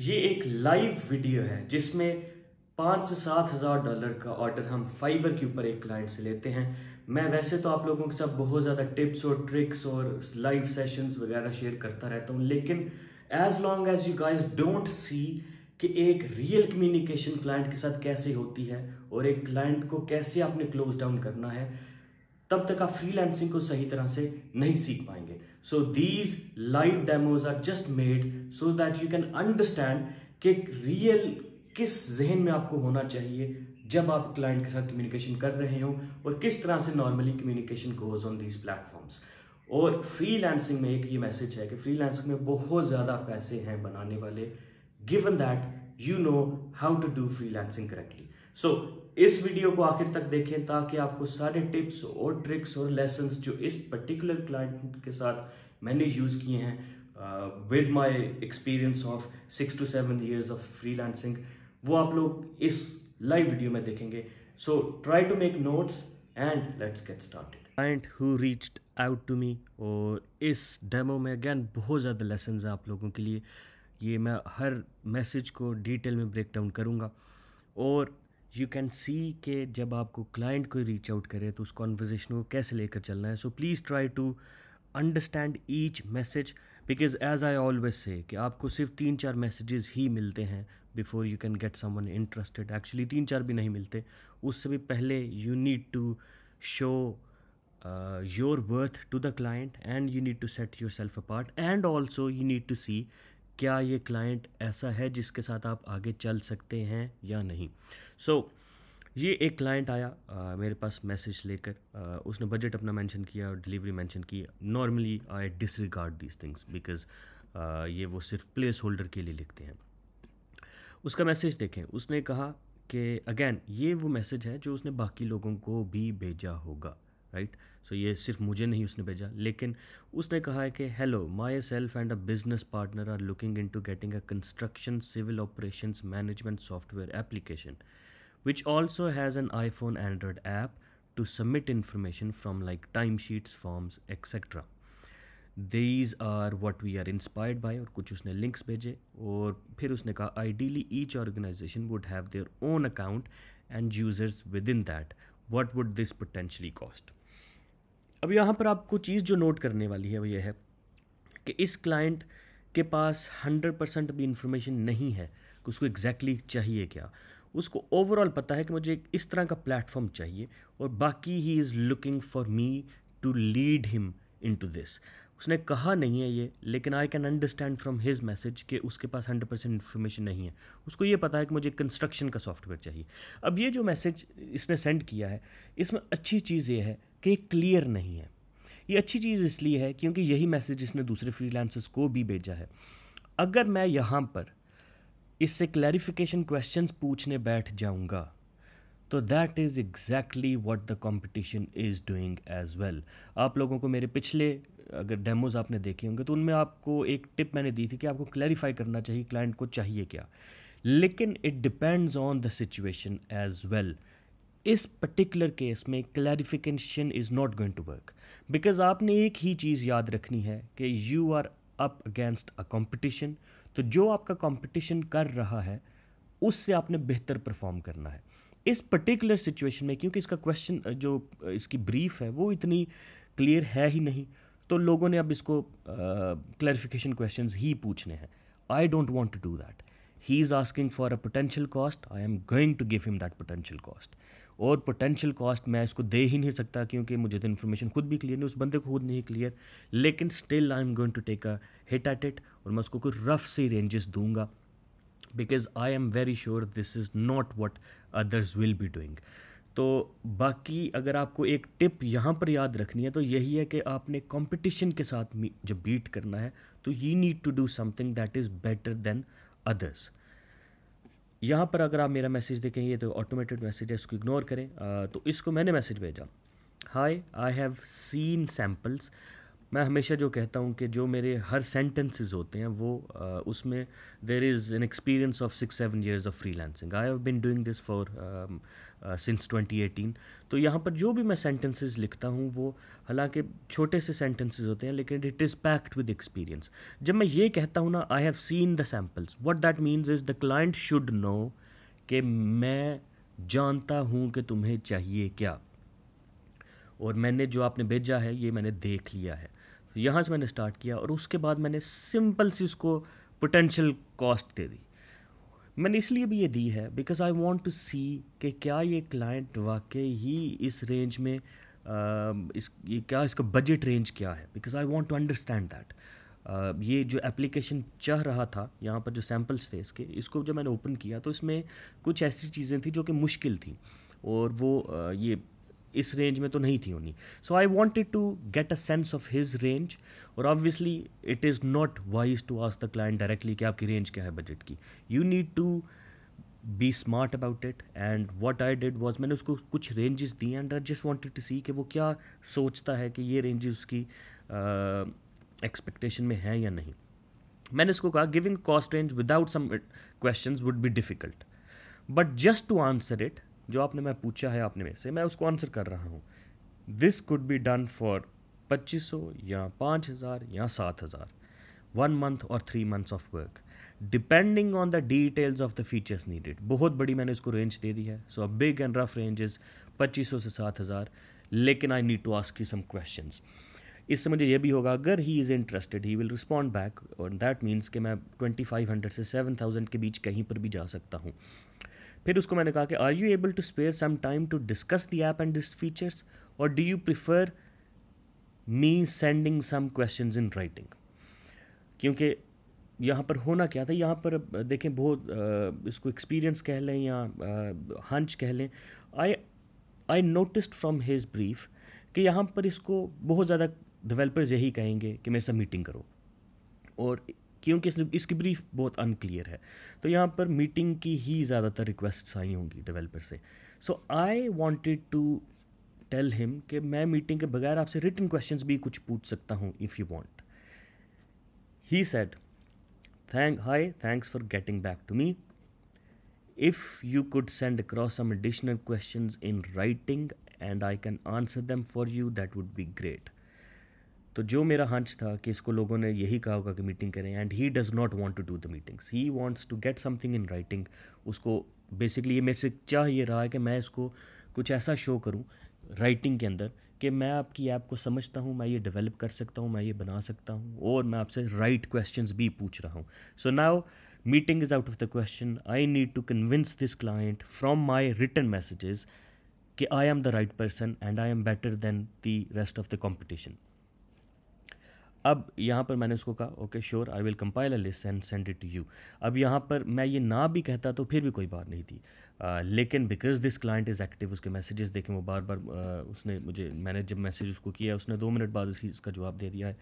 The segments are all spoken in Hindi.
ये एक लाइव वीडियो है जिसमें पाँच से सात हज़ार डॉलर का ऑर्डर हम फाइवर के ऊपर एक क्लाइंट से लेते हैं मैं वैसे तो आप लोगों के साथ बहुत ज़्यादा टिप्स और ट्रिक्स और लाइव सेशंस वगैरह शेयर करता रहता हूँ लेकिन as long as you guys don't see कि एक रियल कम्युनिकेशन क्लाइंट के साथ कैसे होती है और एक क्लाइंट को कैसे आपने क्लोज डाउन करना है तब तक आप फ्रीलांसिंग को सही तरह से नहीं सीख पाएंगे so these live demos are just made so that you can understand कि रियल किस जहन में आपको होना चाहिए जब आप क्लाइंट के साथ कम्युनिकेशन कर रहे हो और किस तरह से normally communication goes on these platforms और फ्रीलांसिंग में एक ये मैसेज है कि फ्रीलांसिंग में बहुत ज़्यादा पैसे हैं बनाने वाले given that you know how to do freelancing correctly so इस वीडियो को आखिर तक देखें ताकि आपको सारे टिप्स और ट्रिक्स और लेसन जो इस पर्टिकुलर क्लाइंट के साथ मैंने यूज़ किए हैं with my experience of six to seven years of freelancing वो आप लोग इस लाइव वीडियो में देखेंगे so try to make notes and let's get start client who reached out to me और इस डेमो में अगैन बहुत ज़्यादा लेसन है आप लोगों के लिए ये मैं हर मैसेज को डिटेल में ब्रेक डाउन करूँगा और यू कैन सी के जब आपको क्लाइंट कोई रीच आउट करे तो उस कॉन्वर्जेशन को कैसे लेकर चलना है so please try to understand each message because as I always say कि आपको सिर्फ तीन चार मैसेजेस ही मिलते हैं before you can get someone interested actually तीन चार भी नहीं मिलते उससे भी पहले you need to show your worth to the client and you need to set yourself apart and also you need to see क्या ये क्लाइंट ऐसा है जिसके साथ आप आगे चल सकते हैं या नहीं सो so, ये एक क्लाइंट आया आ, मेरे पास मैसेज लेकर उसने बजट अपना मेंशन किया और डिलीवरी मेंशन की normally I disregard these things because ये वो सिर्फ प्लेस होल्डर के लिए लिखते हैं उसका मैसेज देखें उसने कहा कि अगेन ये वो मैसेज है जो उसने बाकी लोगों को भी भेजा होगा राइट सो ये सिर्फ मुझे नहीं उसने भेजा लेकिन उसने कहा है कि hello myself and a business partner are looking into getting a construction civil operation management software application which also has an iPhone Android app to submit information from like time sheets forms etcetera these are what we are inspired by और कुछ उसने लिंक्स भेजे और फिर उसने कहा ideally each organisation would have their own account and users within that what would this potentially cost अब यहाँ पर आपको चीज़ जो नोट करने वाली है वो ये है कि इस क्लाइंट के पास हंड्रेड परसेंट अभी इन्फॉर्मेशन नहीं है कि उसको एग्जैक्टली exactly चाहिए क्या उसको ओवरऑल पता है कि मुझे एक इस तरह का प्लेटफॉर्म चाहिए और बाकी he is looking for me to lead him into this उसने कहा नहीं है ये लेकिन I can understand from his message कि उसके पास हंड्रेड परसेंट इन्फॉर्मेशन नहीं है उसको ये पता है कि मुझे कंस्ट्रक्शन का सॉफ्टवेयर चाहिए अब ये जो मैसेज इसने सेंड किया है इसमें अच्छी चीज़ ये है कि क्लियर नहीं है ये अच्छी चीज़ इसलिए है क्योंकि यही मैसेज इसने दूसरे फ्रीलांसर्स को भी भेजा है अगर मैं यहाँ पर इससे क्लैरिफिकेशन क्वेश्चंस पूछने बैठ जाऊँगा तो that is exactly what the competition is doing as well आप लोगों को मेरे पिछले अगर डेमोज़ आपने देखे होंगे तो उनमें आपको एक टिप मैंने दी थी कि आपको क्लैरिफाई करना चाहिए क्लाइंट को चाहिए क्या लेकिन it depends on the situation as well इस पर्टिकुलर केस में clarification is not going to work because आपने एक ही चीज़ याद रखनी है कि you are up against a competition तो जो आपका कॉम्पिटिशन कर रहा है उससे आपने बेहतर परफॉर्म करना है इस पर्टिकुलर सिचुएशन में क्योंकि इसका क्वेश्चन जो इसकी ब्रीफ है वो इतनी क्लियर है ही नहीं तो लोगों ने अब इसको क्लैरिफिकेशन uh, क्वेश्चन ही पूछने हैं I don't want to do that he is asking for a potential cost I am going to give him that potential cost और पोटेंशियल कॉस्ट मैं इसको दे ही नहीं सकता क्योंकि मुझे तो इन्फॉर्मेशन खुद भी क्लियर नहीं उस बंदे को खुद नहीं क्लियर लेकिन still I am going to take a hit at it और मैं उसको कोई रफ सी रेंजेस दूंगा because I am very sure this is not what others will be doing तो बाकी अगर आपको एक टिप यहाँ पर याद रखनी है तो यही है कि आपने कंपटीशन के साथ जब बीट करना है तो you need to do something that is better than others यहाँ पर अगर आप मेरा मैसेज देखेंगे तो ऑटोमेटेड मैसेज है इसको इग्नोर करें आ, तो इसको मैंने मैसेज भेजा hi I have seen samples मैं हमेशा जो कहता हूँ कि जो मेरे हर सेंटेंसेज होते हैं वो आ, उसमें there is an experience of six seven years of freelancing I have been doing this for since twenty 2018 तो यहाँ पर जो भी मैं सेंटेंसेस लिखता हूँ वो हालांकि छोटे से सेंटेंसेस होते हैं लेकिन it is packed with experience जब मैं ये कहता हूँ ना I have seen the samples what that means is the client should know कि मैं जानता हूँ कि तुम्हें चाहिए क्या और मैंने जो आपने भेजा है ये मैंने देख लिया है तो यहाँ से मैंने स्टार्ट किया और उसके बाद मैंने सिंपल सी उसको पोटेंशियल कॉस्ट दे दी मैंने इसलिए भी ये दी है because I want to see कि क्या ये क्लाइंट वाकई ही इस रेंज में uh, इस क्या इसका बजट रेंज क्या है because I want to understand that ये जो एप्लीकेशन चाह रहा था यहाँ पर जो सैम्पल्स थे इसके इसको जब मैंने ओपन किया तो इसमें कुछ ऐसी चीज़ें थी जो कि मुश्किल थी और वो uh, ये इस रेंज में तो नहीं थी होनी so I wanted to get a sense of his range और obviously it is not wise to ask the client directly कि आपकी रेंज क्या है बजट की you need to be smart about it and what I did was मैंने उसको कुछ रेंजेस दी and I just wanted to see कि वो क्या सोचता है कि ये रेंजेस उसकी एक्सपेक्टेशन uh, में है या नहीं मैंने उसको कहा giving cost range without some question would be difficult but just to answer it जो आपने मैं पूछा है आपने मेरे से मैं उसको आंसर कर रहा हूँ this could be done for पच्चीस सौ या पाँच हज़ार या सात हज़ार वन मंथ और three months of work depending on the details of the features needed बहुत बड़ी मैंने उसको रेंज दे दी है so a big and rough range is पच्चीस सौ से सात हज़ार लेकिन I need to ask you some question इससे मुझे यह भी होगा अगर he is interested he will respond back और दैट मीन्स कि मैं ट्वेंटी फाइव हंड्रेड से सेवन थाउजेंड के बीच कहीं पर भी जा सकता हूँ फिर उसको मैंने कहा कि are you able to spare some time to discuss the app and this features और do you prefer me sending some question in writing क्योंकि यहाँ पर होना क्या था यहाँ पर देखें बहुत इसको एक्सपीरियंस कह लें या हंच कह लें I I notice from his brief कि यहाँ पर इसको बहुत ज़्यादा डेवलपर्स यही कहेंगे कि मेरे साथ मीटिंग करो और क्योंकि इसकी ब्रीफ बहुत अनक्लियर है तो यहाँ पर मीटिंग की ही ज़्यादातर रिक्वेस्ट आई होंगी डेवलपर से so I wanted to tell him कि मैं मीटिंग के बगैर आपसे रिटर्न क्वेश्चन भी कुछ पूछ सकता हूँ if you want he said thank hi thanks for getting back to me if you could send across some additional question in writing and I can answer them for you that would be great तो जो मेरा हंच था कि इसको लोगों ने यही कहा होगा कि मीटिंग करें and he does not want to do the meetings he wants to get something in writing उसको बेसिकली ये मेरे से चाह ये रहा है कि मैं इसको कुछ ऐसा शो करूँ राइटिंग के अंदर कि मैं आपकी ऐप को समझता हूँ मैं ये डेवलप कर सकता हूँ मैं ये बना सकता हूँ और मैं आपसे राइट क्वेश्चंस भी पूछ रहा हूँ so now meeting is out of the question I need to convince this client from my return messages कि I am the right person and I am better than the rest of the competition अब यहाँ पर मैंने उसको कहा okay sure I will compile a list and send it to you अब यहाँ पर मैं ये ना भी कहता तो फिर भी कोई बात नहीं थी आ, लेकिन because this client is active उसके मैसेजेस देखे वो बार बार आ, उसने मुझे मैंने जब मैसेज उसको किया उसने दो मिनट बाद उसी इसका जवाब दे दिया है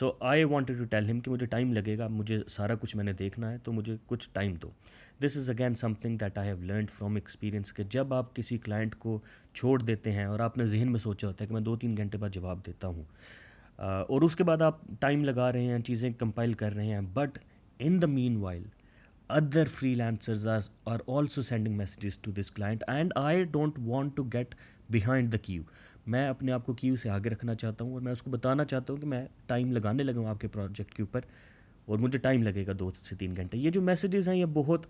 so I wanted to tell him कि मुझे टाइम लगेगा मुझे सारा कुछ मैंने देखना है तो मुझे कुछ टाइम दो this is again something that I have learn from experience कि जब आप किसी क्लाइंट को छोड़ देते हैं और आपने जहन में सोचा होता है कि मैं दो तीन घंटे बाद जवाब देता हूँ और उसके बाद आप टाइम लगा रहे हैं चीज़ें कंपाइल कर रहे हैं but in the meanwhile freelancers are are also sending messages to this client and I don't want to get behind the queue मैं अपने आप को क्यू से आगे रखना चाहता हूँ और मैं उसको बताना चाहता हूँ कि मैं टाइम लगाने लगा हूँ आपके प्रोजेक्ट के ऊपर और मुझे टाइम लगेगा दो से तीन घंटे ये जो मैसेजेस हैं ये बहुत uh,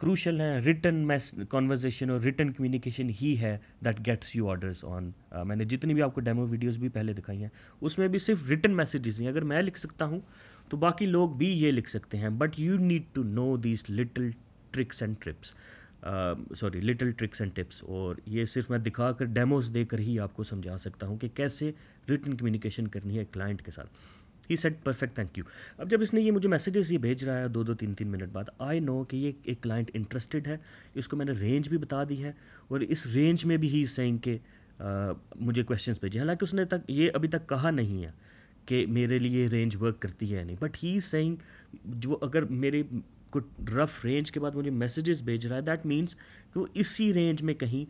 क्रूशल है रिटर्न मैस कॉन्वर्जेशन और रिटर्न कम्युनिकेशन ही है that gets you orders on मैंने जितनी भी आपको डेमो वीडियोस भी पहले दिखाई हैं उसमें भी सिर्फ रिटर्न मैसेजेस हैं अगर मैं लिख सकता हूँ तो बाकी लोग भी ये लिख सकते हैं but you need to know these little tricks and trips sorry little tricks and tips और ये सिर्फ मैं दिखा कर डेमोज देकर ही आपको समझा सकता हूँ कि कैसे रिटर्न कम्युनिकेशन करनी है क्लाइंट के साथ ही सेट परफेक्ट थैंक यू अब जब इसने ये मुझे मैसेजेस ये भेज रहा है दो दो तीन तीन मिनट बाद आई नो कि ये एक क्लाइंट इंटरेस्टेड है इसको मैंने रेंज भी बता दी है और इस रेंज में भी ही सेंग के आ, मुझे क्वेश्चंस भेजे हालांकि उसने तक ये अभी तक कहा नहीं है कि मेरे लिए रेंज वर्क करती है नहीं बट ही सेंग जो अगर मेरे को रफ रेंज के बाद मुझे मैसेजेस भेज रहा है दैट मीन्स कि वो इसी रेंज में कहीं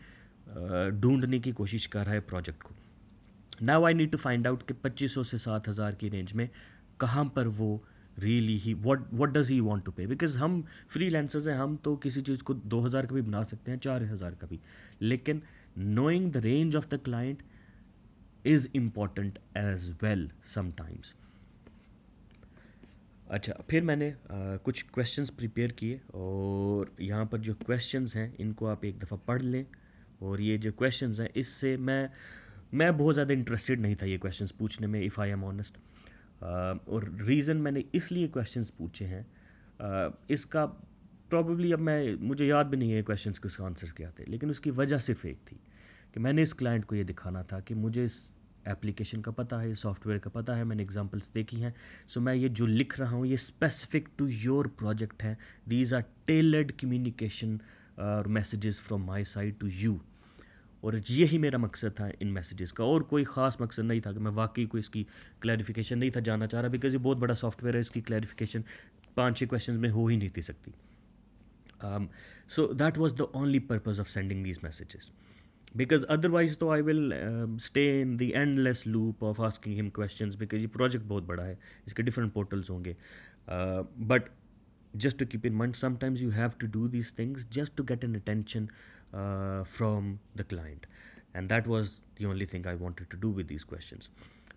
ढूंढने की कोशिश कर रहा है प्रोजेक्ट को now I need to find out कि 2500 से 7000 की रेंज में कहाँ पर वो really he what what does he want to pay because हम फ्री लेंसर्स हैं हम तो किसी चीज़ को दो हज़ार का भी बना सकते हैं चार हज़ार का भी लेकिन knowing the range of the client is important as well sometimes अच्छा फिर मैंने आ, कुछ क्वेश्चन प्रिपेयर किए और यहाँ पर जो क्वेश्चन हैं इनको आप एक दफ़ा पढ़ लें और ये जो क्वेश्चन हैं इससे मैं मैं बहुत ज़्यादा इंटरेस्टेड नहीं था ये क्वेश्चंस पूछने में इफ़ आई एम ऑनेस्ट और रीज़न मैंने इसलिए क्वेश्चंस पूछे हैं uh, इसका प्रॉब्ली अब मैं मुझे याद भी नहीं है क्वेश्चंस के उसके आंसर्स क्या थे लेकिन उसकी वजह सिर्फ एक थी कि मैंने इस क्लाइंट को ये दिखाना था कि मुझे इस एप्लीकेशन का पता है सॉफ्टवेयर का पता है मैंने एग्जांपल्स देखी हैं सो मैं ये जो लिख रहा हूँ ये स्पेसिफिक टू योर प्रोजेक्ट हैं these are tailored communication messages from my side to you और यही मेरा मकसद था इन मैसेजेस का और कोई ख़ास मकसद नहीं था कि मैं वाकई कोई इसकी क्लैरिफिकेशन नहीं था जानना चाह रहा बिकॉज ये बहुत बड़ा सॉफ्टवेयर है इसकी क्लैरिफिकेशन पाँच छः क्वेश्चन में हो ही नहीं थी सकती so that was the only purpose of sending these messages because otherwise तो I will stay in the endless loop of asking him question because ये प्रोजेक्ट बहुत बड़ा है इसके डिफरेंट पोर्टल्स होंगे but just to keep in mind sometimes you have to do these things just to get an attention from the client and that was the only thing I wanted to do with these question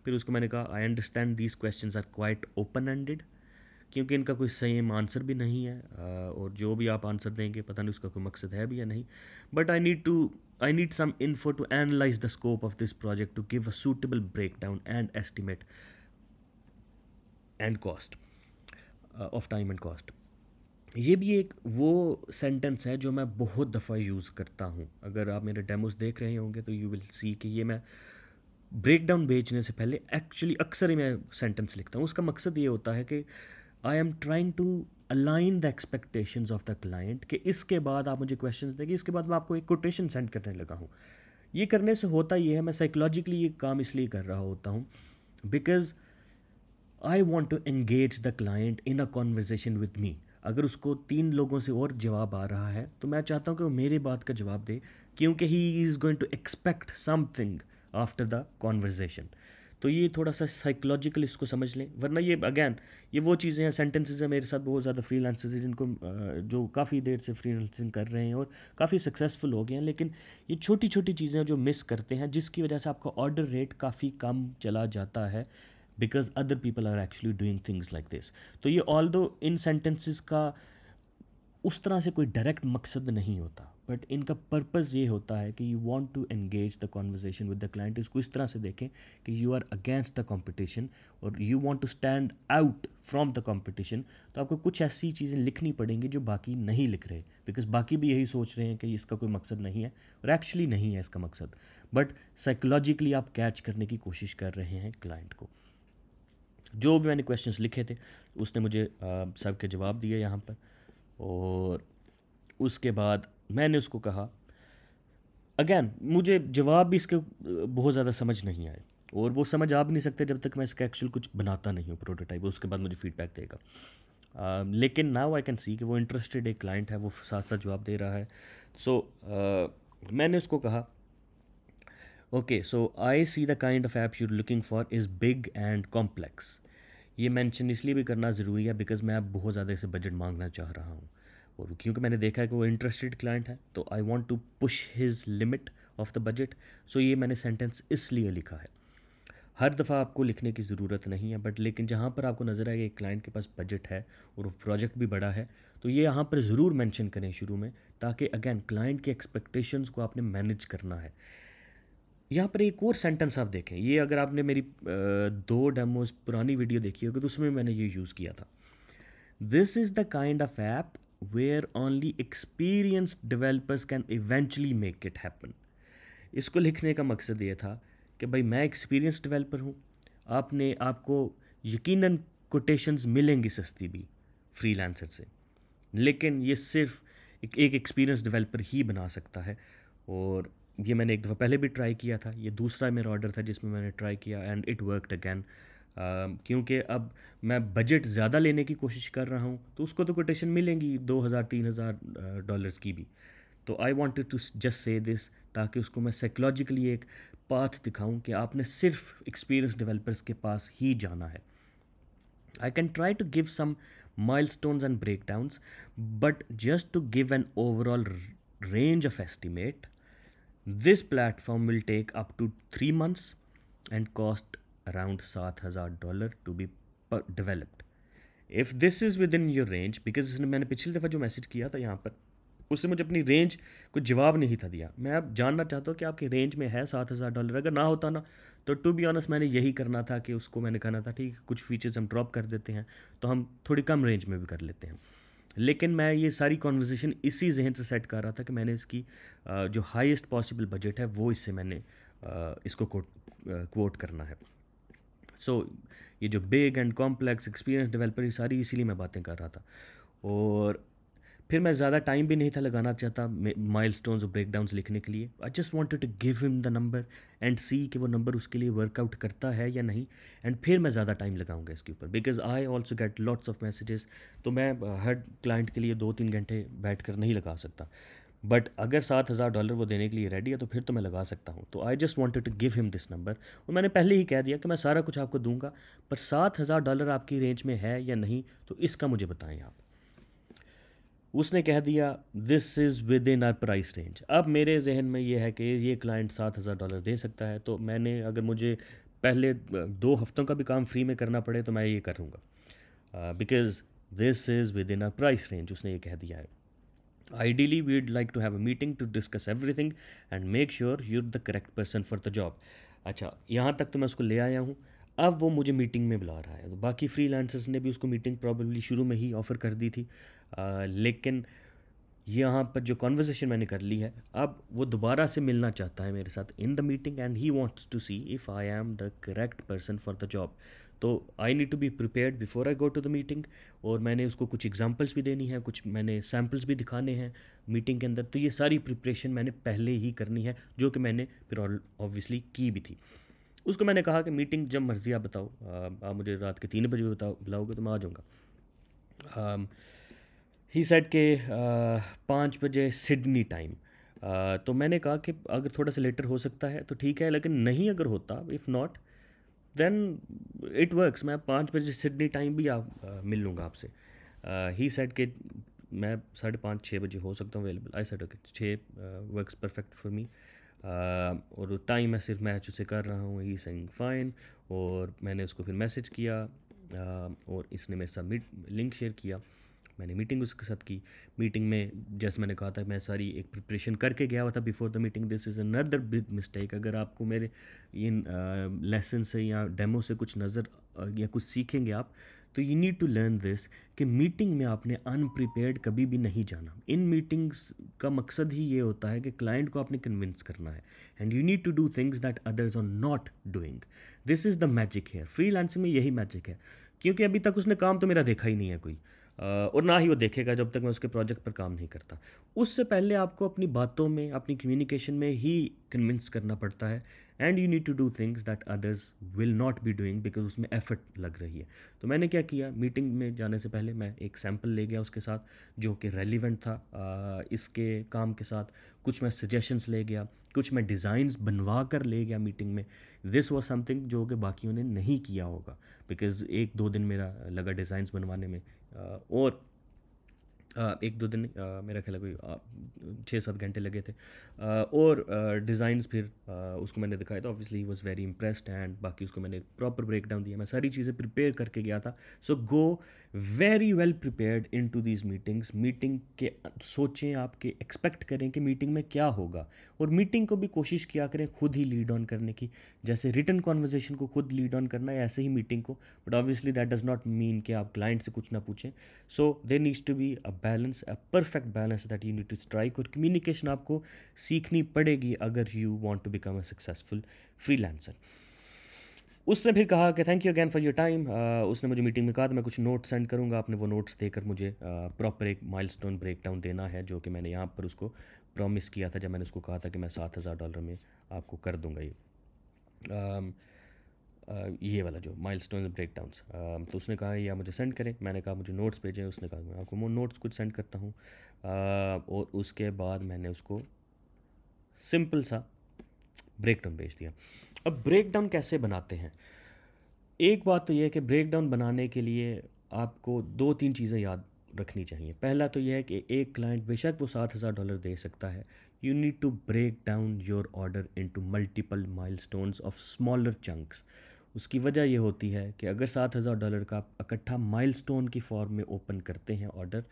फिर उसको मैंने कहा I understand these question are quite open ended क्योंकि इनका कोई सेम आंसर भी नहीं है uh, और जो भी आप आंसर देंगे पता नहीं उसका कोई मकसद है भी या नहीं but I need to I need some info to analyze the scope of this project to give a suitable break down and estimate and cost of time and cost ये भी एक वो सेंटेंस है जो मैं बहुत दफ़ा यूज़ करता हूँ अगर आप मेरे डेमोस देख रहे होंगे तो यू विल सी कि ये मैं ब्रेक डाउन बेचने से पहले एक्चुअली अक्सर ही मैं सेंटेंस लिखता हूँ उसका मकसद ये होता है कि I am trying to align the expectation of the client कि इसके बाद आप मुझे क्वेश्चन देंगे इसके बाद मैं आपको एक कोटेशन सेंड करने लगा हूँ ये करने से होता ये है मैं साइकोलॉजिकली ये काम इसलिए कर रहा होता हूँ because I want to engage the client in a conversation with me अगर उसको तीन लोगों से और जवाब आ रहा है तो मैं चाहता हूँ कि वो मेरे बात का जवाब दे क्योंकि he is going to expect something after the conversation तो ये थोड़ा सा साइकोलॉजिकल इसको समझ लें वरना ये अगैन ये वो चीज़ें हैं सेंटेंसेज हैं मेरे साथ बहुत ज़्यादा फ्री लेंसेज हैं जिनको जो काफ़ी देर से फ्री लेंसिंग कर रहे हैं और काफ़ी सक्सेसफुल हो गए हैं लेकिन ये छोटी छोटी चीज़ें जो मिस करते हैं जिसकी वजह से आपका ऑर्डर रेट काफ़ी कम चला जाता है because other people are actually doing things like this तो ये ऑल दो इन सेंटेंसेस का उस तरह से कोई डायरेक्ट मकसद नहीं होता बट इनका पर्पज़ ये होता है कि you want to engage the conversation with the client इसको इस तरह से देखें कि you are against the competition और you want to stand out from the competition तो आपको कुछ ऐसी चीज़ें लिखनी पड़ेंगी जो बाकी नहीं लिख रहे बिकॉज बाकी भी यही सोच रहे हैं कि इसका कोई मकसद नहीं है और एक्चुअली नहीं है इसका मकसद बट साइकोलॉजिकली आप कैच करने की कोशिश कर रहे हैं क्लाइंट को जो भी मैंने क्वेश्चन लिखे थे उसने मुझे सब के जवाब दिए यहाँ पर और उसके बाद मैंने उसको कहा अगेन मुझे जवाब भी इसके बहुत ज़्यादा समझ नहीं आए और वो समझ आ भी नहीं सकते जब तक मैं इसका एक्चुअल कुछ बनाता नहीं हूँ प्रोटोटाइप उसके बाद मुझे फीडबैक देगा आ, लेकिन नाउ आई कैन सी कि वो इंटरेस्टेड एक क्लाइंट है वो साथ साथ जवाब दे रहा है सो so, मैंने उसको कहा okay so I see the kind of apps you're looking for is big and complex ये मैंशन इसलिए भी करना ज़रूरी है बिकॉज मैं अब बहुत ज़्यादा इसे बजट मांगना चाह रहा हूँ और क्योंकि मैंने देखा है कि वो इंटरेस्टेड क्लाइंट है तो I want to push his limit of the budget so ये मैंने सेंटेंस इसलिए लिखा है हर दफ़ा आपको लिखने की ज़रूरत नहीं है बट लेकिन जहाँ पर आपको नज़र आएगा एक क्लाइंट के पास बजट है और वो प्रोजेक्ट भी बड़ा है तो ये यहाँ पर ज़रूर मैंशन करें शुरू में ताकि अगेन क्लाइंट की एक्सपेक्टेशंस को आपने मैनेज करना है यहाँ पर एक और सेंटेंस आप देखें ये अगर आपने मेरी दो डेमोज पुरानी वीडियो देखी होगी तो उसमें मैंने ये यूज़ किया था this is the kind of app where only experience developers can eventually make it happen इसको लिखने का मकसद ये था कि भाई मैं एक्सपीरियंस डिवेलपर हूँ आपने आपको यकीन कोटेशंस मिलेंगी सस्ती भी लेंसर से लेकिन ये सिर्फ एक एक्सपीरियंस डेवलपर ही बना सकता है और ये मैंने एक दफ़ा पहले भी ट्राई किया था ये दूसरा मेरा ऑर्डर था जिसमें मैंने ट्राई किया एंड इट वर्कड अगैन क्योंकि अब मैं बजट ज़्यादा लेने की कोशिश कर रहा हूँ तो उसको तो कोटेशन मिलेंगी दो हज़ार तीन हज़ार डॉलर्स की भी तो I wanted to just say this ताकि उसको मैं साइकोलॉजिकली एक पाथ दिखाऊं कि आपने सिर्फ एक्सपीरियंस डेवलपर्स के पास ही जाना है I can try to give some milestones and break downs but just to give an overall range of estimate this platform This platform will take up to three months and cost around $7,000 to be developed. If this is within your range because इसने मैंने पिछली दफ़ा जो मैसेज किया था यहाँ पर उससे मुझे अपनी रेंज को जवाब नहीं था दिया मैं अब जानना चाहता हूँ कि आपकी रेंज में है सात हज़ार डॉलर अगर ना होता ना तो टू बी ऑनस्ट मैंने यही करना था कि उसको मैंने कहना था ठीक है कुछ फीचर्स हम ड्रॉप कर देते हैं तो हम थोड़ी कम रेंज में भी कर लेते हैं लेकिन मैं ये सारी कॉन्वर्जेसन इसी जहन से सेट कर रहा था कि मैंने इसकी जो हाईएस्ट पॉसिबल बजट है वो इससे मैंने इसको कोट करना है सो so, ये जो big and complex experience developer ये सारी इसीलिए मैं बातें कर रहा था और फिर मैं ज़्यादा टाइम भी नहीं था लगाना चाहता माइल स्टोन्स और ब्रेक डाउन लिखने के लिए I just wanted to give him the number and see कि वो नंबर उसके लिए वर्कआउट करता है या नहीं एंड फिर मैं ज़्यादा टाइम लगाऊंगा इसके ऊपर because I also get lots of messages तो मैं हर क्लाइंट के लिए दो तीन घंटे बैठ कर नहीं लगा सकता बट अगर सात हज़ार डॉलर वो देने के लिए रेडी है तो फिर तो मैं लगा सकता हूँ तो I just wanted to give him this number और मैंने पहले ही कह दिया कि मैं सारा कुछ आपको दूंगा पर सात हज़ार डॉलर आपकी रेंज में है या नहीं तो इसका मुझे बताएं आप उसने कह दिया this is within our price range अब मेरे जहन में यह है कि ये क्लाइंट सात हज़ार डॉलर दे सकता है तो मैंने अगर मुझे पहले दो हफ्तों का भी काम फ्री में करना पड़े तो मैं ये करूँगा because this is within our price range उसने ये कह दिया है ideally like to have a meeting to discuss everything and make sure you're the correct person for the job अच्छा यहाँ तक तो मैं उसको ले आया हूँ अब वो मुझे मीटिंग में बुला रहा है तो बाकी फ्री ने भी उसको मीटिंग प्रॉब्लली शुरू में ही ऑफ़र कर दी थी आ, लेकिन यहाँ पर जो कॉन्वर्जेसन मैंने कर ली है अब वो दोबारा से मिलना चाहता है मेरे साथ in the meeting and he wants to see if I am the correct person for the job तो I need to be prepared before I go to the meeting और मैंने उसको कुछ एग्जाम्पल्स भी देनी है कुछ मैंने सैम्पल्स भी दिखाने हैं मीटिंग के अंदर तो ये सारी प्रिपरेशन मैंने पहले ही करनी है जो कि मैंने फिर ऑब्वियसली की भी थी उसको मैंने कहा कि मीटिंग जब मर्ज़ी आप बताओ आप मुझे रात के तीन बजे बताओ बुलाओगे तो मैं आ जाऊँगा ही सेट के पाँच बजे सिडनी टाइम तो मैंने कहा कि अगर थोड़ा सा लेटर हो सकता है तो ठीक है लेकिन नहीं अगर होता if not then it works मैं पाँच बजे सिडनी टाइम भी आप मिल लूँगा आपसे ही सेट के मैं साढ़े पाँच छः बजे हो सकता हूँ अवेलेबल आई सेट ओके छः वर्क्स परफेक्ट फॉर मी और टाइम है सिर्फ मैच उसे कर रहा हूँ ही सेंग फाइन और मैंने उसको फिर मैसेज किया और इसने मेरे साथ मीट लिंक शेयर किया मैंने मीटिंग उसके साथ की मीटिंग में जैसे मैंने कहा था मैं सारी एक प्रिपरेशन करके गया हुआ था before the meeting this is another big mistake अगर आपको मेरे इन लेसन से या डेमो से कुछ नज़र या कुछ सीखेंगे आप तो you need to learn this कि मीटिंग में आपने अनप्रिपेयर्ड कभी भी नहीं जाना इन मीटिंग्स का मकसद ही ये होता है कि क्लाइंट को आपने कन्विंस करना है and you need to do things that others are not doing this is the magic here free में यही मैजिक है क्योंकि अभी तक उसने काम तो मेरा देखा ही नहीं है कोई और ना ही वो देखेगा जब तक मैं उसके प्रोजेक्ट पर काम नहीं करता उससे पहले आपको अपनी बातों में अपनी कम्युनिकेशन में ही कन्विंस करना पड़ता है and you need to do things that others will not be doing because उसमें एफर्ट लग रही है तो मैंने क्या किया मीटिंग में जाने से पहले मैं एक सैम्पल ले गया उसके साथ जो कि रेलिवेंट था इसके काम के साथ कुछ मैं सजेशंस ले गया कुछ मैं डिज़ाइंस बनवा कर ले गया मीटिंग में दिस वॉज समथिंग जो कि बाकियों ने नहीं किया होगा बिकॉज एक दो दिन मेरा लगा डिज़ाइंस बनवाने में और एक दो दिन मेरा ख्याल कोई छः सात घंटे लगे थे और डिज़ाइंस फिर उसको मैंने दिखाया था obviously he was very impressed and बाकी उसको मैंने प्रॉपर ब्रेकडाउन दिया मैं सारी चीज़ें प्रिपेयर करके गया था so go very well prepared into these meetings meeting के सोचें आपके एक्सपेक्ट करें कि मीटिंग में क्या होगा और मीटिंग को भी कोशिश किया करें खुद ही लीड ऑन करने की जैसे रिटर्न कॉन्वर्जेशन को खुद लीड ऑन करना है ऐसे ही मीटिंग को but obviously that does not mean कि आप क्लाइंट से कुछ ना पूछें so there needs to be a balance a perfect balance that you need to strike और कम्युनिकेशन आपको सीखनी पड़ेगी अगर you want to become a successful free उसने फिर कहा कि thank you again for your time उसने मुझे मीटिंग में कहा तो मैं कुछ नोट्स सेंड करूँगा आपने वो नोट्स देकर मुझे प्रॉपर uh, एक माइल ब्रेक ब्रेकडाउन देना है जो कि मैंने यहाँ पर उसको प्रॉमिस किया था जब मैंने उसको कहा था कि मैं सात हज़ार डॉलर में आपको कर दूँगा ये um, uh, ये वाला जो माइल स्टोन ब्रेक डाउन्स तो उसने कहा या मुझे सेंड करें मैंने कहा मुझे नोट्स भेजें उसने कहा मैं आपको वो नोट्स कुछ सेंड करता हूँ uh, और उसके बाद मैंने उसको सिंपल सा ब्रेक डाउन भेज दिया अब ब्रेकडाउन कैसे बनाते हैं एक बात तो यह है कि ब्रेकडाउन बनाने के लिए आपको दो तीन चीज़ें याद रखनी चाहिए पहला तो यह है कि एक क्लाइंट बेशक वो सात हज़ार डॉलर दे सकता है you need to break down your order to multiple milestones of smaller chunks उसकी वजह यह होती है कि अगर सात हज़ार डॉलर का आप इकट्ठा स्टोन की फॉर्म में ओपन करते हैं ऑर्डर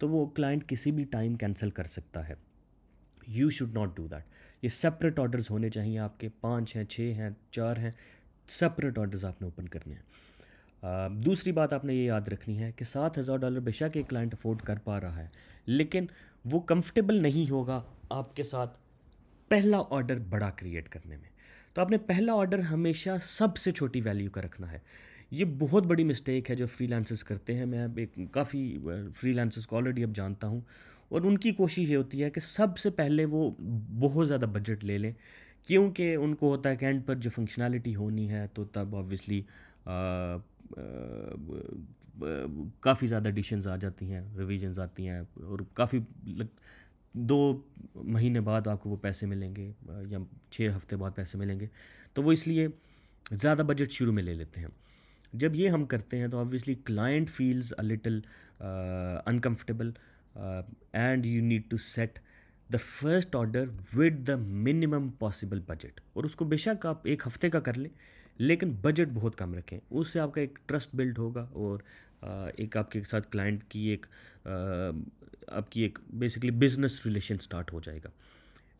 तो वो क्लाइंट किसी भी टाइम कैंसिल कर सकता है you should not do that ये सेपरेट ऑर्डर्स होने चाहिए आपके पाँच हैं छः हैं चार हैं सेपरेट ऑर्डर्स आपने ओपन करने हैं दूसरी बात आपने ये याद रखनी है कि सात हज़ार डॉलर बेशक एक क्लाइंट अफोर्ड कर पा रहा है लेकिन वो कंफर्टेबल नहीं होगा आपके साथ पहला ऑर्डर बड़ा क्रिएट करने में तो आपने पहला ऑर्डर हमेशा सबसे छोटी वैल्यू का रखना है ये बहुत बड़ी मिस्टेक है जो फ्री करते हैं मैं एक काफ़ी फ्री को ऑलरेडी अब जानता हूँ और उनकी कोशिश ये होती है कि सबसे पहले वो बहुत ज़्यादा बजट ले लें क्योंकि उनको होता है कि एंड पर जो फंक्शनैलिटी होनी है तो तब ऑब्वियसली काफ़ी ज़्यादा एडिशंस आ जाती हैं रिविजन्स आती हैं और काफ़ी दो महीने बाद आपको वो पैसे मिलेंगे या छः हफ्ते बाद पैसे मिलेंगे तो वो इसलिए ज़्यादा बजट शुरू में ले लेते हैं जब ये हम करते हैं तो obviously client feels a little uncomfortable uh, and you need to set the first order with the minimum possible budget और उसको बेशक आप एक हफ्ते का कर लें लेकिन बजट बहुत कम रखें उससे आपका एक ट्रस्ट बिल्ड होगा और uh, एक आपके साथ क्लाइंट की एक uh, आपकी एक बेसिकली बिजनेस रिलेशन स्टार्ट हो जाएगा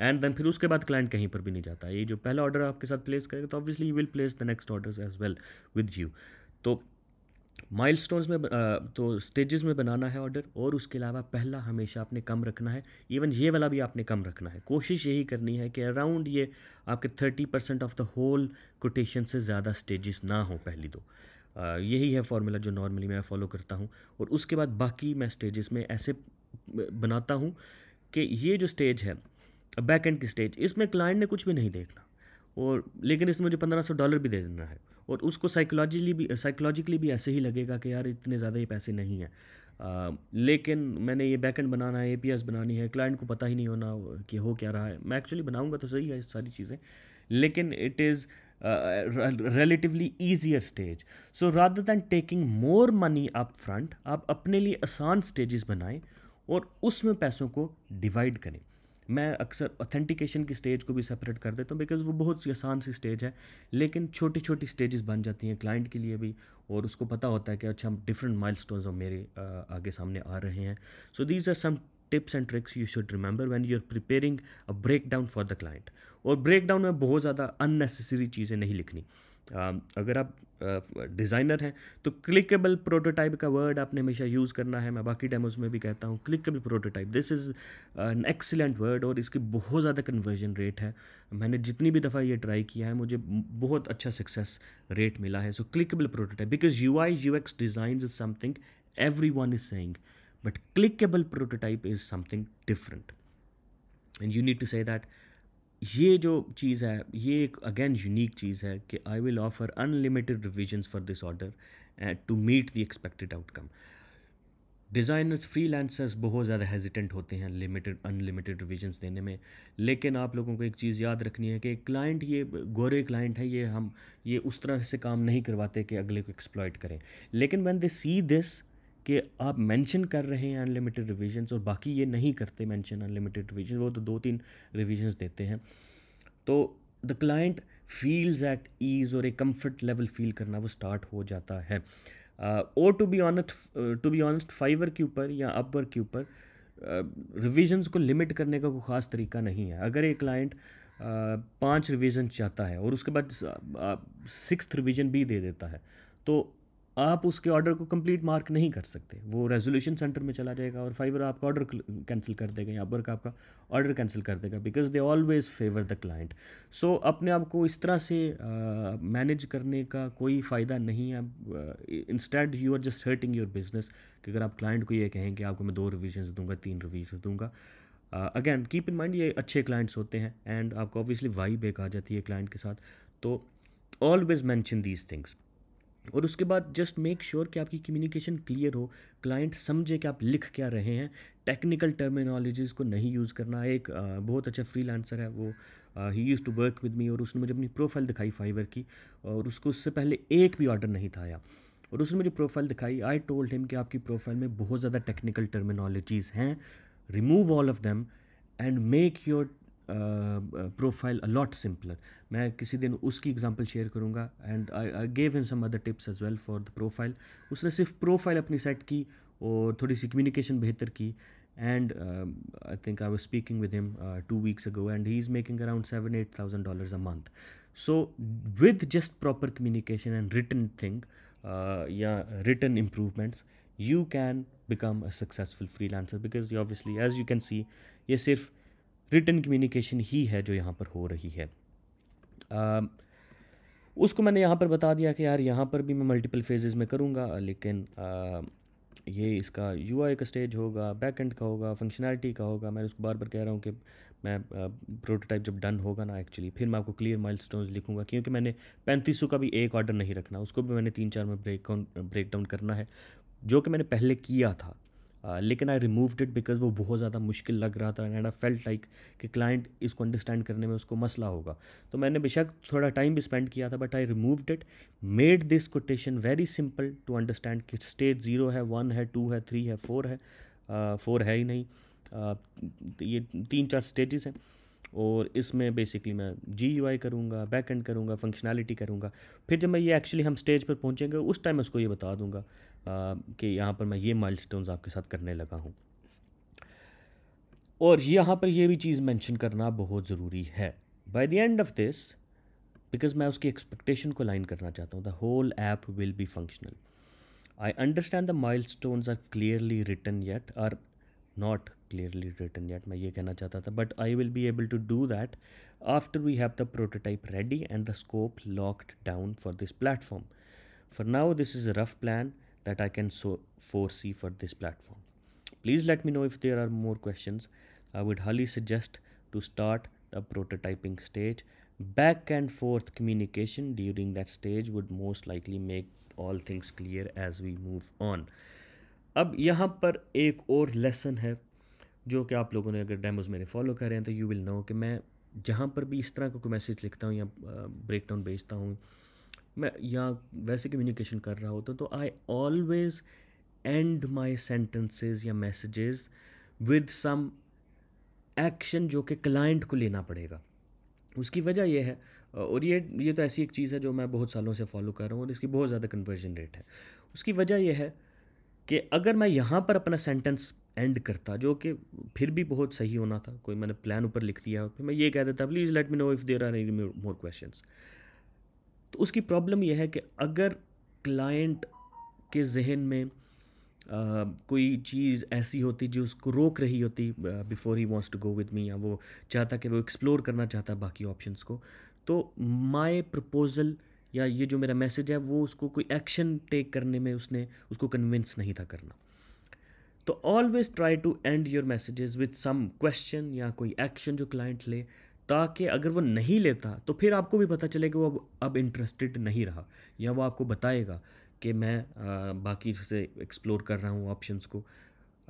एंड देन फिर उसके बाद क्लाइंट कहीं पर भी नहीं जाता ये जो पहला ऑर्डर आपके साथ प्लेस करेगा तो obviously you will place the next order as well with you तो माइल में तो स्टेजेस में बनाना है ऑर्डर और उसके अलावा पहला हमेशा आपने कम रखना है इवन ये वाला भी आपने कम रखना है कोशिश यही करनी है कि अराउंड ये आपके thirty percent of the whole quotation से ज़्यादा स्टेजेस ना हो पहली दो आ, यही है फॉर्मूला जो नॉर्मली मैं फॉलो करता हूँ और उसके बाद बाकी मैं स्टेजेस में ऐसे बनाता हूँ कि ये जो स्टेज है बैक एंड की स्टेज इसमें क्लाइंट ने कुछ भी नहीं देखना और लेकिन इसमें मुझे पंद्रह सौ डॉलर भी दे देना है और उसको साइकोलॉजिकली भी साइकोलॉजिकली भी ऐसे ही लगेगा कि यार इतने ज़्यादा ये पैसे नहीं हैं लेकिन मैंने ये बैकेंड बनाना है ए बनानी है क्लाइंट को पता ही नहीं होना कि हो क्या रहा है मैं एक्चुअली बनाऊँगा तो सही है सारी चीज़ें लेकिन it is relatively easier stage so rather than taking more money up front आप अपने लिए आसान स्टेजेस बनाएं और उसमें पैसों को डिवाइड करें मैं अक्सर ऑथेंटिकेशन की स्टेज को भी सेपरेट कर देता हूँ बिकॉज वो बहुत सी आसान सी स्टेज है लेकिन छोटी छोटी स्टेजेस बन जाती हैं क्लाइंट के लिए भी और उसको पता होता है कि अच्छा डिफरेंट माइल स्टोन्स मेरे आगे सामने आ रहे हैं so these are some tips and tricks you should remember when you are preparing a break down for the client और ब्रेक डाउन में बहुत ज़्यादा अननेसेसरी चीज़ें नहीं लिखनी uh, अगर आप डिज़ाइनर हैं तो क्लिकेबल प्रोटोटाइप का वर्ड आपने हमेशा यूज़ करना है मैं बाकी डेमोज में भी कहता हूँ clickable prototype this is an excellent word और इसकी बहुत ज़्यादा कन्वर्जन रेट है मैंने जितनी भी दफ़ा ये ट्राई किया है मुझे बहुत अच्छा सक्सेस रेट मिला है so clickable prototype because U I U X design is something every one is saying but clickable prototype is something different and you need to say that ये जो चीज़ है ये एक अगेन यूनिक चीज़ है कि I will offer unlimited revisions for this order to meet the expected outcome designers freelancers बहुत ज़्यादा हेजिटेंट होते हैं लिमिटेड अनलिमिटेड रिविजन्स देने में लेकिन आप लोगों को एक चीज़ याद रखनी है कि क्लाइंट ये गोरे क्लाइंट है ये हम ये उस तरह से काम नहीं करवाते कि अगले को एक्सप्लॉयट करें लेकिन वन दे सी दिस कि आप मेंशन कर रहे हैं अनलिमिटेड रिविजन्स और बाकी ये नहीं करते मेंशन अनलिमिटेड रिविजन वो तो दो तीन रिविजन्स देते हैं तो the client feels at ease और ए कम्फर्ट लेवल फील करना वो स्टार्ट हो जाता है और to be honest to be honest Fiverr के ऊपर या अपवर के ऊपर रिविजन्स को लिमिट करने का कोई ख़ास तरीका नहीं है अगर एक क्लाइंट पाँच रिविज़न चाहता है और उसके बाद सिक्स रिविज़न भी दे देता है तो आप उसके ऑर्डर को कंप्लीट मार्क नहीं कर सकते वो रेजोल्यूशन सेंटर में चला जाएगा और फाइबर आपका ऑर्डर कैंसिल कर देगा या वर्क आपका ऑर्डर कैंसिल कर देगा because they always favour the client so अपने आप को इस तरह से मैनेज uh, करने का कोई फ़ायदा नहीं है instead you are just hurting your business कि अगर आप क्लाइंट को ये कहें कि आपको मैं दो रिविजन्स दूंगा तीन रिविजन्स दूंगा अगैन कीप इन माइंड ये अच्छे क्लाइंट्स होते हैं एंड आपको ऑब्वियसली वाई बेक आ जाती है क्लाइंट के साथ तो ऑलवेज़ मैंशन दीज थिंग्स और उसके बाद जस्ट मेक श्योर कि आपकी कम्युनिकेशन क्लियर हो क्लाइंट समझे कि आप लिख क्या रहे हैं टेक्निकल टर्मिनोलॉजीज़ को नहीं यूज़ करना एक आ, बहुत अच्छा फ्री है वो ही used to work with me और उसने मुझे अपनी प्रोफाइल दिखाई फाइवर की और उसको उससे पहले एक भी ऑर्डर नहीं था आया और उसने मेरी प्रोफाइल दिखाई आई टोल्ड हिम कि आपकी प्रोफाइल में बहुत ज़्यादा टेक्निकल टर्मिनोलॉजीज़ हैं remove all of them and make your profile a lot simpler मैं किसी दिन उसकी एग्जाम्पल शेयर करूँगा and I I gave in some other tips as well for the profile उसने सिर्फ प्रोफाइल अपनी सेट की और थोड़ी सी कम्युनिकेशन बेहतर की and I think I was speaking with him two weeks ago and he is making around seven eight thousand dollars a month so with just proper communication and written thing या written improvements you can become a successful freelancer because obviously as you can see ये सिर्फ रिटर्न कम्युनिकेशन ही है जो यहाँ पर हो रही है आ, उसको मैंने यहाँ पर बता दिया कि यार यहाँ पर भी मैं मल्टीपल फेजेस में करूँगा लेकिन आ, ये इसका यू आई का स्टेज होगा बैक एंड का होगा फंक्शनैलिटी का होगा मैं उसको बार बार कह रहा हूँ कि मैं प्रोटोटाइप जब डन होगा ना एक्चुअली फिर मैं आपको क्लियर माइल स्टोन लिखूँगा क्योंकि मैंने पैंतीस का भी एक ऑर्डर नहीं रखना उसको भी मैंने तीन चार में ब्रेक ब्रेक डाउन करना है जो कि मैंने पहले किया था Uh, लेकिन आई रिमूव्ड इट बिकॉज वो बहुत ज़्यादा मुश्किल लग रहा था एंड आई फेल्ट लाइक कि क्लाइंट इसको अंडरस्टैंड करने में उसको मसला होगा तो मैंने बेशक थोड़ा टाइम भी स्पेंड किया था but I removed it made this quotation very simple to understand कि स्टेज ज़ीरो है वन है टू है थ्री है फोर है फोर uh, है ही नहीं uh, ये तीन चार स्टेजेस हैं और इसमें बेसिकली मैं जी यू आई करूँगा बैक एंड करूँगा फंक्शनैलिटी करूँगा फिर जब मैं ये एक्चुअली हम स्टेज पर पहुँचेंगे उस टाइम उसको ये बता दूँगा कि यहाँ पर मैं ये माइल आपके साथ करने लगा हूँ और यहाँ पर यह भी चीज़ मेंशन करना बहुत ज़रूरी है by the end of this because मैं उसकी एक्सपेक्टेशन को लाइन करना चाहता हूँ the whole app will be functional I understand the milestones are clearly written yet are not clearly written yet मैं ये कहना चाहता था but I will be able to do that after we have the prototype ready and the scope locked down for this platform for now this is rough plan that I can so foresee for this platform. Please let me know if there are more questions. I would highly suggest to start the prototyping stage. Back and forth communication during that stage would most likely make all things clear as we move on. अब यहाँ पर एक और लेसन है जो कि आप लोगों ने अगर डेमोज मेरे फॉलो कर रहे हैं तो यू विल नो कि मैं जहाँ पर भी इस तरह का कोई मैसेज लिखता हूँ या ब्रेक डाउन भेजता हूँ मैं या वैसे कम्युनिकेशन कर रहा होता तो I always end my sentences या मैसेजेस विद सम एक्शन जो कि क्लाइंट को लेना पड़ेगा उसकी वजह यह है और ये ये तो ऐसी एक चीज़ है जो मैं बहुत सालों से फॉलो कर रहा हूँ और इसकी बहुत ज़्यादा कन्वर्जन रेट है उसकी वजह यह है कि अगर मैं यहाँ पर अपना सेंटेंस एंड करता जो कि फिर भी बहुत सही होना था कोई मैंने प्लान ऊपर लिख दिया फिर मैं ये कह देता please let me know if there are any more questions तो उसकी प्रॉब्लम यह है कि अगर क्लाइंट के जहन में आ, कोई चीज़ ऐसी होती जो उसको रोक रही होती before he wants to go with me या वो चाहता कि वो एक्सप्लोर करना चाहता बाकी ऑप्शंस को तो माय प्रपोज़ल या ये जो मेरा मैसेज है वो उसको कोई एक्शन टेक करने में उसने उसको कन्विंस नहीं था करना तो always try to end your messages with some question या कोई एक्शन जो क्लाइंट ले ताकि अगर वो नहीं लेता तो फिर आपको भी पता चले कि वो अब अब इंटरेस्टेड नहीं रहा या वो आपको बताएगा कि मैं आ, बाकी से एक्सप्लोर कर रहा हूँ ऑप्शंस को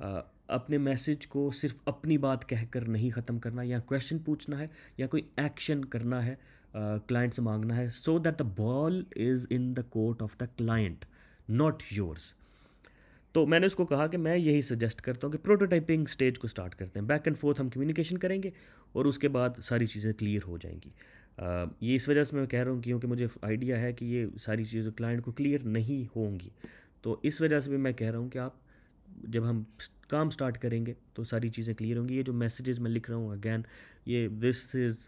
आ, अपने मैसेज को सिर्फ अपनी बात कहकर नहीं ख़त्म करना या क्वेश्चन पूछना है या कोई एक्शन करना है क्लाइंट से मांगना है so that the ball is in the court of the client not yours तो मैंने उसको कहा कि मैं यही सजेस्ट करता हूँ कि प्रोटोटाइपिंग स्टेज को स्टार्ट करते हैं बैक एंड फोर्थ हम कम्युनिकेशन करेंगे और उसके बाद सारी चीज़ें क्लियर हो जाएंगी आ, ये इस वजह से मैं कह रहा हूँ क्योंकि मुझे आइडिया है कि ये सारी चीज़ें क्लाइंट को क्लियर नहीं होंगी तो इस वजह से भी मैं कह रहा हूँ कि आप जब हम काम स्टार्ट करेंगे तो सारी चीज़ें क्लियर होंगी ये जो मैसेजेस मैं लिख रहा हूँ अगैन ये दिस इज़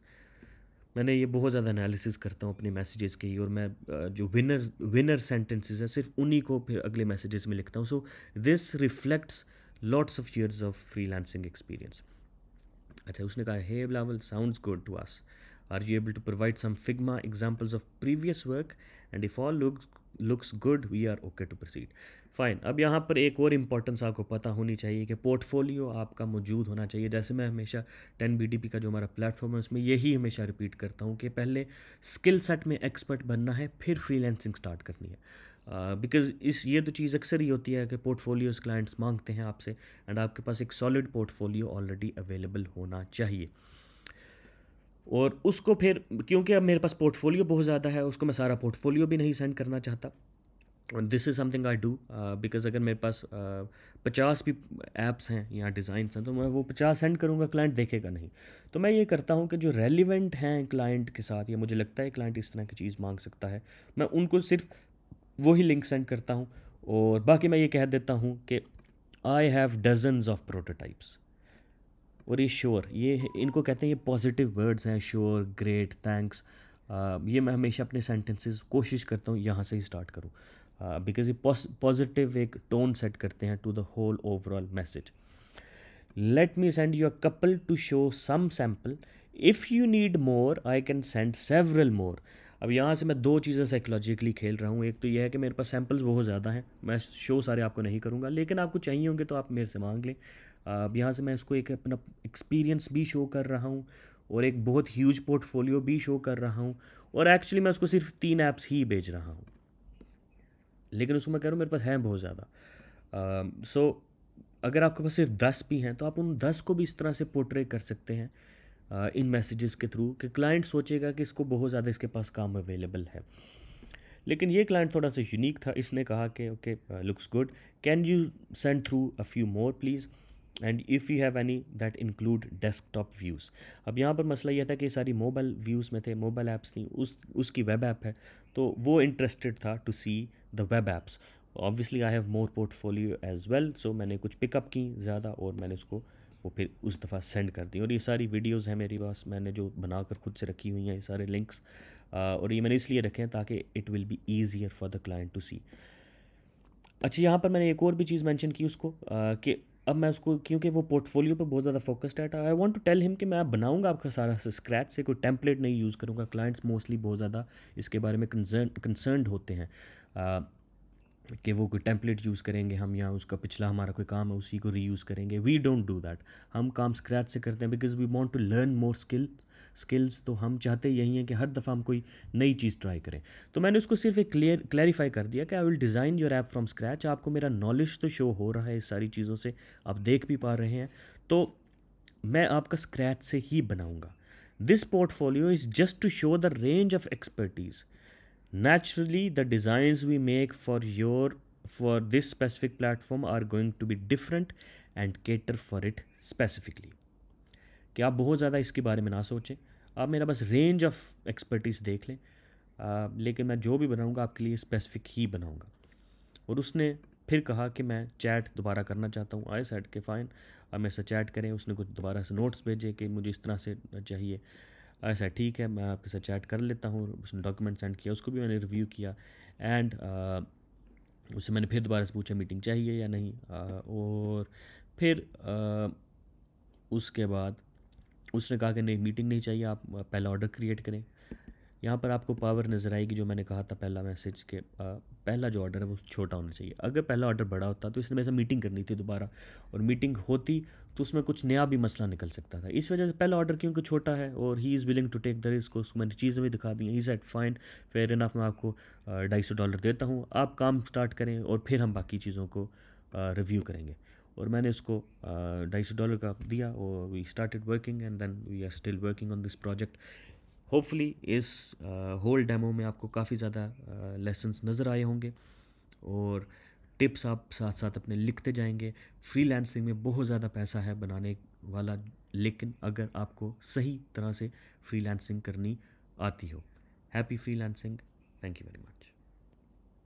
मैंने ये बहुत ज़्यादा एनालिसिस करता हूँ अपने मैसेजेस के ही और मैं जो विनर विनर सेंटेंसेस हैं सिर्फ उन्हीं को फिर अगले मैसेजेस में लिखता हूँ so this reflects lots of years of freelancing experience अच्छा उसने कहा hey Bilawal sounds good to us are you able to provide some Figma examples of previous work and if all looks looks good we are okay to proceed fine अब यहाँ पर एक और इम्पोर्टेंस आपको पता होनी चाहिए कि पोर्टफोलियो आपका मौजूद होना चाहिए जैसे मैं हमेशा टेन बी का जो हमारा प्लेटफॉर्म है उसमें यही हमेशा रिपीट करता हूँ कि पहले स्किल सेट में एक्सपर्ट बनना है फिर फ्रीलैंसिंग स्टार्ट करनी है बिकॉज uh, इस ये तो चीज़ अक्सर ही होती है कि पोर्टफोलियोज क्लाइंट्स मांगते हैं आपसे एंड आपके पास एक सॉलिड पोर्टफोलियो ऑलरेडी अवेलेबल होना चाहिए और उसको फिर क्योंकि अब मेरे पास पोर्टफोलियो बहुत ज़्यादा है उसको मैं सारा पोर्टफोलियो भी नहीं सेंड करना चाहता और this is something I do because अगर मेरे पास uh, पचास uh, भी ऐप्स हैं या डिज़ाइंस हैं तो मैं वो पचास सेंड करूँगा क्लाइंट देखेगा नहीं तो मैं ये करता हूँ कि जो रेलिवेंट हैं क्लाइंट के साथ या मुझे लगता है क्लाइंट इस तरह की चीज़ मांग सकता है मैं उनको सिर्फ वही लिंक सेंड करता हूँ और बाकी मैं ये कह देता हूँ कि I have dozens of prototypes और ये श्योर ये इनको कहते हैं ये पॉजिटिव वर्ड्स हैं श्योर ग्रेट थैंक्स ये मैं हमेशा अपने सेंटेंसेस कोशिश करता हूँ यहाँ से ही स्टार्ट करूँ बिकॉज uh, ये पॉजिटिव एक टोन सेट करते हैं to the whole overall message let me send you a couple to show some sample if you need more I can send several more अब यहाँ से मैं दो चीज़ें साइकोलॉजिकली खेल रहा हूँ एक तो यह है कि मेरे पास सैम्पल्स बहुत ज़्यादा हैं मैं शो सारे आपको नहीं करूँगा लेकिन आपको चाहिए होंगे तो आप मेरे से मांग लें अब यहाँ से मैं इसको एक अपना एक्सपीरियंस भी शो कर रहा हूँ और एक बहुत ह्यूज पोर्टफोलियो भी शो कर रहा हूँ और एक्चुअली मैं उसको सिर्फ तीन ऐप्स ही बेच रहा हूँ लेकिन उसको मैं कह रहा हूँ मेरे पास हैं बहुत ज़्यादा सो uh, so, अगर आपके पास सिर्फ दस भी हैं तो आप उन दस को भी इस तरह से पोर्ट्रे कर सकते हैं uh, इन मैसेजेस के थ्रू कि क्लाइंट सोचेगा कि इसको बहुत ज़्यादा इसके पास काम अवेलेबल है लेकिन ये क्लाइंट थोड़ा सा यूनिक था इसने कहा कि okay looks good can you send through a few more please and if you have any that include desktop views अब यहाँ पर मसला यह था कि सारी मोबाइल व्यूज़ में थे मोबाइल ऐप्स थी उस उसकी वेब ऐप है तो वो इंटरेस्टेड था to see the web apps obviously I have more portfolio as well so मैंने कुछ पिकअप की ज़्यादा और मैंने उसको वो फिर उस दफ़ा सेंड कर दी और ये सारी वीडियोज़ हैं मेरे पास मैंने जो बनाकर खुद से रखी हुई हैं ये सारे लिंक्स और ये मैंने इसलिए रखे हैं ताकि it will be easier for the client to see अच्छा यहाँ पर मैंने एक और भी चीज़ मेंशन की उसको कि अब मैं उसको क्योंकि वो पोर्टफोलियो पर बहुत ज़्यादा फोकस्ड है I want to tell him कि मैं बनाऊंगा आपका सारा स्क्रैच से कोई टेम्पलेट नहीं यूज़ करूँगा क्लाइंट्स मोस्टली बहुत ज़्यादा इसके बारे में कंसर्न होते हैं कि वो कोई टेम्पलेट यूज़ करेंगे हम या उसका पिछला हमारा कोई काम है उसी को रीयूज़ करेंगे वी डोंट डू दैट हम काम स्क्रैच से करते हैं because we want to learn more skill skills तो हम चाहते यही हैं कि हर दफ़ा हम कोई नई चीज़ ट्राई करें तो मैंने उसको सिर्फ एक क्लियर क्लैरिफाई कर दिया कि I will design your app from scratch आपको मेरा नॉलेज तो शो हो रहा है इस सारी चीज़ों से आप देख भी पा रहे हैं तो मैं आपका स्क्रैच से ही बनाऊँगा this portfolio is just to show the range of expertise naturally the designs we make for your for this specific platform are going to be different and cater for it specifically कि आप बहुत ज़्यादा इसके बारे में ना सोचें आप मेरा बस रेंज ऑफ एक्सपर्टीज़ देख लें आ, लेकिन मैं जो भी बनाऊँगा आपके लिए स्पेसिफिक ही बनाऊँगा और उसने फिर कहा कि मैं चैट दोबारा करना चाहता हूँ आई सेट के फ़ाइन अब मेरे से चैट करें उसने कुछ दोबारा से नोट्स भेजे कि मुझे इस तरह से चाहिए ऐसा ठीक है मैं आपके साथ चैट कर लेता हूँ उसने डॉक्यूमेंट सेंड किया उसको भी मैंने रिव्यू किया एंड उससे मैंने फिर दोबारा से पूछा मीटिंग चाहिए या नहीं आ, और फिर आ, उसके बाद उसने कहा कि नहीं मीटिंग नहीं चाहिए आप पहला ऑर्डर क्रिएट करें यहाँ पर आपको पावर नज़र आएगी जो मैंने कहा था पहला मैसेज के पहला जो ऑर्डर है वो छोटा होना चाहिए अगर पहला ऑर्डर बड़ा होता तो इसने मेरे से मीटिंग करनी थी दोबारा और मीटिंग होती तो उसमें कुछ नया भी मसला निकल सकता था इस वजह से पहला ऑर्डर क्योंकि छोटा है और he is willing to take the risk उसको मैंने चीज़ें भी दिखा दी he said fine fair enough मैं आपको ढाई सौ डॉलर देता हूँ आप काम स्टार्ट करें और फिर हम बाकी चीज़ों को रिव्यू करेंगे और मैंने उसको ढाई सौ डॉलर का दिया और we started working and then we are still working on this project hopefully इस होल डेमो में आपको काफ़ी ज़्यादा लेसन्स नज़र आए होंगे और टिप्स आप साथ साथ अपने लिखते जाएंगे फ्रीलांसिंग में बहुत ज़्यादा पैसा है बनाने वाला लेकिन अगर आपको सही तरह से फ्रीलांसिंग करनी आती हो happy freelancing thank you very much